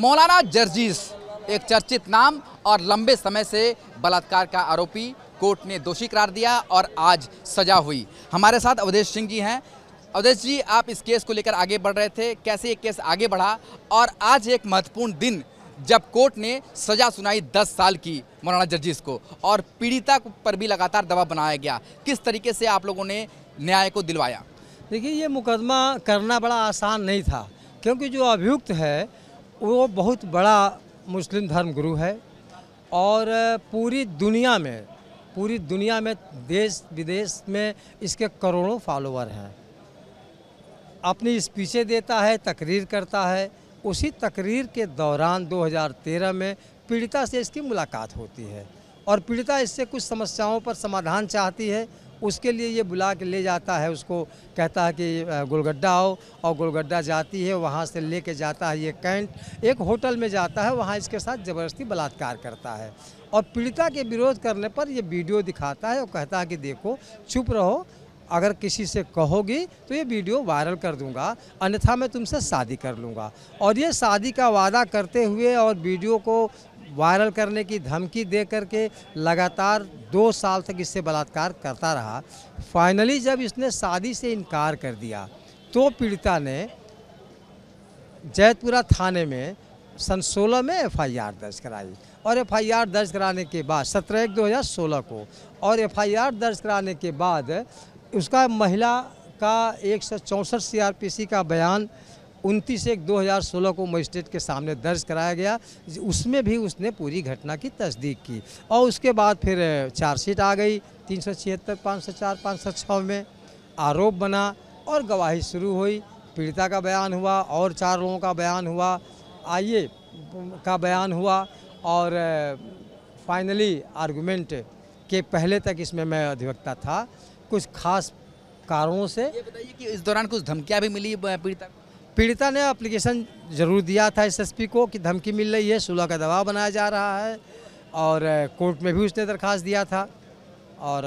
मौलाना जर्जीस एक चर्चित नाम और लंबे समय से बलात्कार का आरोपी कोर्ट ने दोषी करार दिया और आज सजा हुई हमारे साथ अवधेश सिंह जी हैं अवधेश जी आप इस केस को लेकर आगे बढ़ रहे थे कैसे ये केस आगे बढ़ा और आज एक महत्वपूर्ण दिन जब कोर्ट ने सजा सुनाई 10 साल की मौलाना जर्जीस को और पीड़िता पर भी लगातार दबाव बनाया गया किस तरीके से आप लोगों ने न्याय को दिलवाया देखिए ये मुकदमा करना बड़ा आसान नहीं था क्योंकि जो अभियुक्त है वो बहुत बड़ा मुस्लिम धर्म गुरु है और पूरी दुनिया में पूरी दुनिया में देश विदेश में इसके करोड़ों फॉलोअर हैं अपनी स्पीचे देता है तकरीर करता है उसी तकरीर के दौरान 2013 में पीड़िता से इसकी मुलाकात होती है और पीड़िता इससे कुछ समस्याओं पर समाधान चाहती है उसके लिए ये बुला के ले जाता है उसको कहता है कि गुलगड्डा आओ और गुलगड्डा जाती है वहाँ से ले के जाता है ये कैंट एक होटल में जाता है वहाँ इसके साथ ज़बरदस्ती बलात्कार करता है और पीड़िता के विरोध करने पर ये वीडियो दिखाता है और कहता है कि देखो चुप रहो अगर किसी से कहोगी तो ये वीडियो वायरल कर दूंगा अन्यथा मैं तुमसे शादी कर लूँगा और ये शादी का वादा करते हुए और वीडियो को वायरल करने की धमकी दे करके लगातार दो साल तक इससे बलात्कार करता रहा फाइनली जब इसने शादी से इनकार कर दिया तो पीड़िता ने जैतपुरा थाने में सन सोलह में एफआईआर दर्ज कराई और एफआईआर दर्ज कराने के बाद सत्रह एक दो हज़ार सोलह को और एफआईआर दर्ज कराने के बाद उसका महिला का एक सौ चौंसठ सी का बयान उनतीस एक 2016 को मजिस्ट्रेट के सामने दर्ज कराया गया उसमें भी उसने पूरी घटना की तस्दीक की और उसके बाद फिर चार्जशीट आ गई तीन सौ छिहत्तर पाँच सौ चार पाँच सौ छः में आरोप बना और गवाही शुरू हुई पीड़िता का बयान हुआ और चार लोगों का बयान हुआ आइए का बयान हुआ और फाइनली आर्गूमेंट के पहले तक इसमें मैं अधिवक्ता था कुछ खास कारणों से ये बताइए कि इस दौरान कुछ धमकियाँ भी मिली पीड़िता को पीड़िता ने अप्लीकेशन जरूर दिया था एसएसपी को कि धमकी मिल रही है सुलह का दबाव बनाया जा रहा है और कोर्ट में भी उसने दरखास्त दिया था और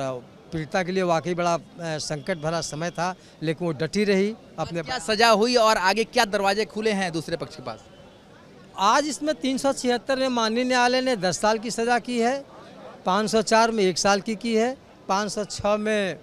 पीड़िता के लिए वाकई बड़ा संकट भरा समय था लेकिन वो डटी रही अपने क्या सजा हुई और आगे क्या दरवाजे खुले हैं दूसरे पक्ष के पास आज इसमें तीन में माननीय न्यायालय ने दस साल की सज़ा की है चार में एक साल की की है छः में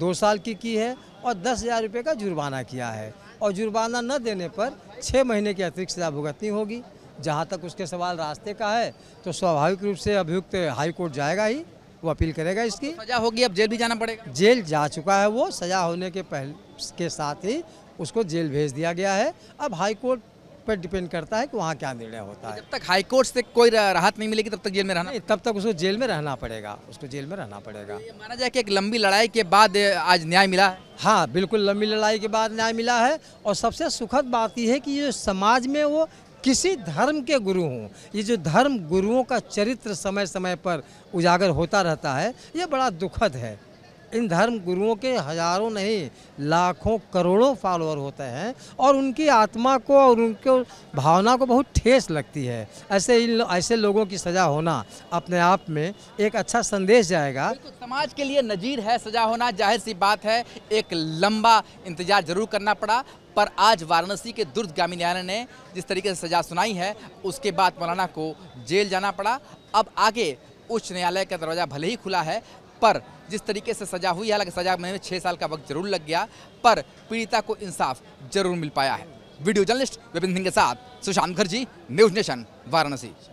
दो साल की की है और दस हज़ार रुपये का जुर्माना किया है और जुर्माना न देने पर छः महीने की अतिरिक्त सजा भुगतनी होगी जहाँ तक उसके सवाल रास्ते का है तो स्वाभाविक रूप से अभियुक्त हाई कोर्ट जाएगा ही वो अपील करेगा इसकी सजा होगी अब जेल भी जाना पड़ेगा जेल जा चुका है वो सजा होने के पहले के साथ ही उसको जेल भेज दिया गया है अब हाई कोर्ट पर डिपेंड करता है कि वहाँ क्या निर्णय होता है जब तक हाई कोर्ट से कोई राहत नहीं मिलेगी तब तक जेल में रहना नहीं तब तक उसको जेल में रहना पड़ेगा उसको जेल में रहना पड़ेगा माना जाए कि एक लंबी लड़ाई के बाद आज न्याय मिला है हाँ बिल्कुल लंबी लड़ाई के बाद न्याय मिला है और सबसे सुखद बात यह है कि ये समाज में वो किसी धर्म के गुरु हों ये जो धर्म गुरुओं का चरित्र समय समय पर उजागर होता रहता है ये बड़ा दुखद है इन धर्म गुरुओं के हजारों नहीं लाखों करोड़ों फॉलोअर होते हैं और उनकी आत्मा को और उनके भावना को बहुत ठेस लगती है ऐसे इन ऐसे लोगों की सज़ा होना अपने आप में एक अच्छा संदेश जाएगा समाज के लिए नज़ीर है सज़ा होना जाहिर सी बात है एक लंबा इंतजार जरूर करना पड़ा पर आज वाराणसी के दुर्दगामी न्यायालय ने जिस तरीके से सज़ा सुनाई है उसके बाद मौलाना को जेल जाना पड़ा अब आगे उच्च न्यायालय का दरवाज़ा भले ही खुला है पर जिस तरीके से सजा हुई हालांकि सजा में छह साल का वक्त जरूर लग गया पर पीड़िता को इंसाफ जरूर मिल पाया है वीडियो जर्नलिस्ट विपिन सिंह के साथ सुशांत मुखर्जी न्यूज नेशन वाराणसी